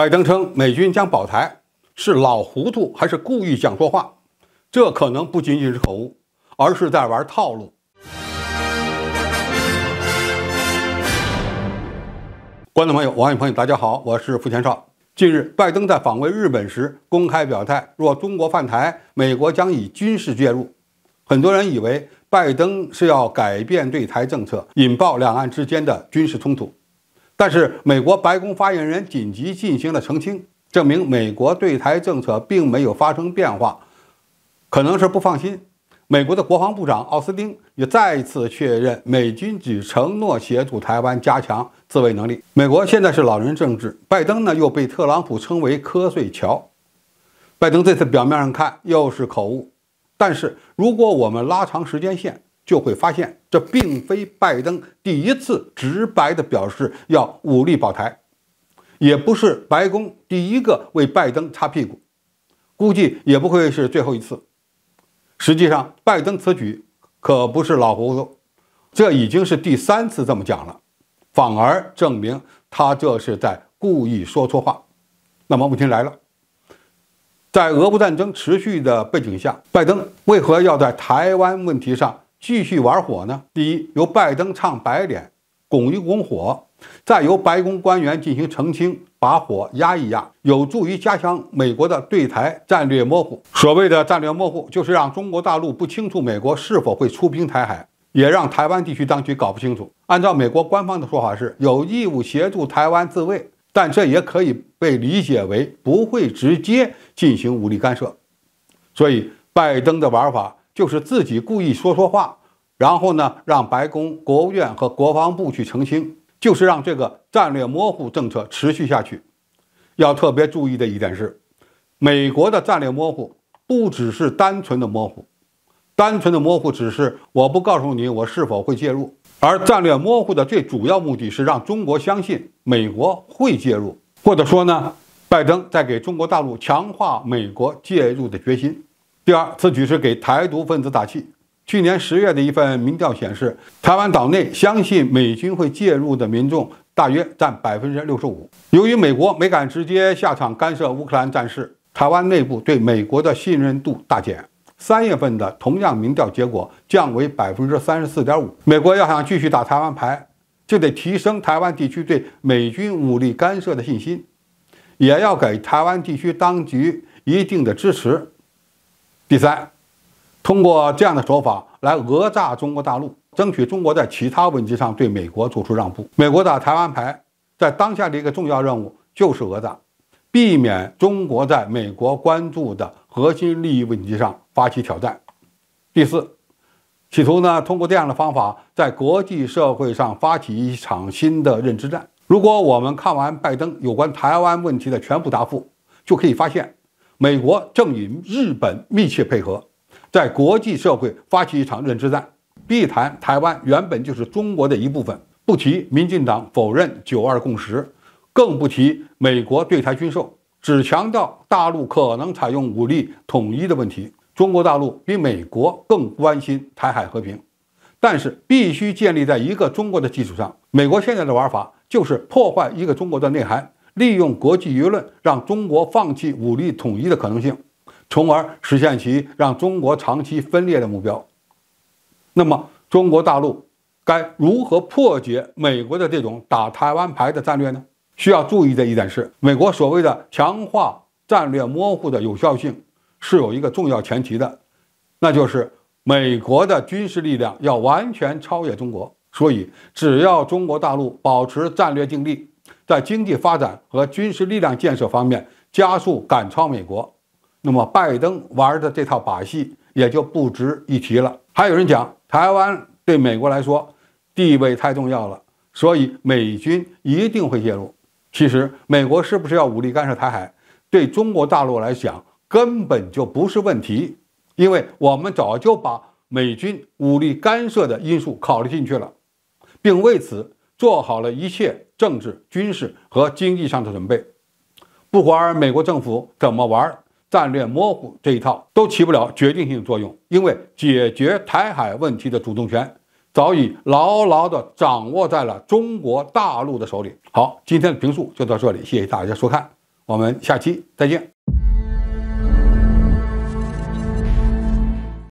拜登称美军将保台，是老糊涂还是故意想说话？这可能不仅仅是口误，而是在玩套路。观众朋友、网友朋友，大家好，我是付天少。近日，拜登在访问日本时公开表态，若中国犯台，美国将以军事介入。很多人以为拜登是要改变对台政策，引爆两岸之间的军事冲突。但是，美国白宫发言人紧急进行了澄清，证明美国对台政策并没有发生变化，可能是不放心。美国的国防部长奥斯汀也再次确认，美军只承诺协助台湾加强自卫能力。美国现在是老人政治，拜登呢又被特朗普称为“瞌睡桥”。拜登这次表面上看又是口误，但是如果我们拉长时间线。就会发现，这并非拜登第一次直白地表示要武力保台，也不是白宫第一个为拜登擦屁股，估计也不会是最后一次。实际上，拜登此举可不是老糊涂，这已经是第三次这么讲了，反而证明他这是在故意说错话。那么问题来了，在俄乌战争持续的背景下，拜登为何要在台湾问题上？继续玩火呢？第一，由拜登唱白脸，拱一拱火；再由白宫官员进行澄清，把火压一压，有助于加强美国的对台战略模糊。所谓的战略模糊，就是让中国大陆不清楚美国是否会出兵台海，也让台湾地区当局搞不清楚。按照美国官方的说法，是有义务协助台湾自卫，但这也可以被理解为不会直接进行武力干涉。所以，拜登的玩法。就是自己故意说说话，然后呢，让白宫、国务院和国防部去澄清，就是让这个战略模糊政策持续下去。要特别注意的一点是，美国的战略模糊不只是单纯的模糊，单纯的模糊只是我不告诉你我是否会介入，而战略模糊的最主要目的是让中国相信美国会介入，或者说呢，拜登在给中国大陆强化美国介入的决心。第二，此举是给台独分子打气。去年十月的一份民调显示，台湾岛内相信美军会介入的民众大约占百分之六十五。由于美国没敢直接下场干涉乌克兰战事，台湾内部对美国的信任度大减。三月份的同样民调结果降为百分之三十四点五。美国要想继续打台湾牌，就得提升台湾地区对美军武力干涉的信心，也要给台湾地区当局一定的支持。第三，通过这样的手法来讹诈中国大陆，争取中国在其他问题上对美国做出让步。美国打台湾牌，在当下的一个重要任务就是讹诈，避免中国在美国关注的核心利益问题上发起挑战。第四，企图呢通过这样的方法在国际社会上发起一场新的认知战。如果我们看完拜登有关台湾问题的全部答复，就可以发现。美国正与日本密切配合，在国际社会发起一场认知战，必谈台湾原本就是中国的一部分，不提民进党否认“九二共识”，更不提美国对台军售，只强调大陆可能采用武力统一的问题。中国大陆比美国更关心台海和平，但是必须建立在一个中国的基础上。美国现在的玩法就是破坏一个中国的内涵。利用国际舆论，让中国放弃武力统一的可能性，从而实现其让中国长期分裂的目标。那么，中国大陆该如何破解美国的这种打台湾牌的战略呢？需要注意的一点是，美国所谓的强化战略模糊的有效性是有一个重要前提的，那就是美国的军事力量要完全超越中国。所以，只要中国大陆保持战略定力。在经济发展和军事力量建设方面加速赶超美国，那么拜登玩的这套把戏也就不值一提了。还有人讲，台湾对美国来说地位太重要了，所以美军一定会介入。其实，美国是不是要武力干涉台海，对中国大陆来讲根本就不是问题，因为我们早就把美军武力干涉的因素考虑进去了，并为此。做好了一切政治、军事和经济上的准备，不管美国政府怎么玩战略模糊这一套，都起不了决定性作用。因为解决台海问题的主动权早已牢牢地掌握在了中国大陆的手里。好，今天的评述就到这里，谢谢大家收看，我们下期再见。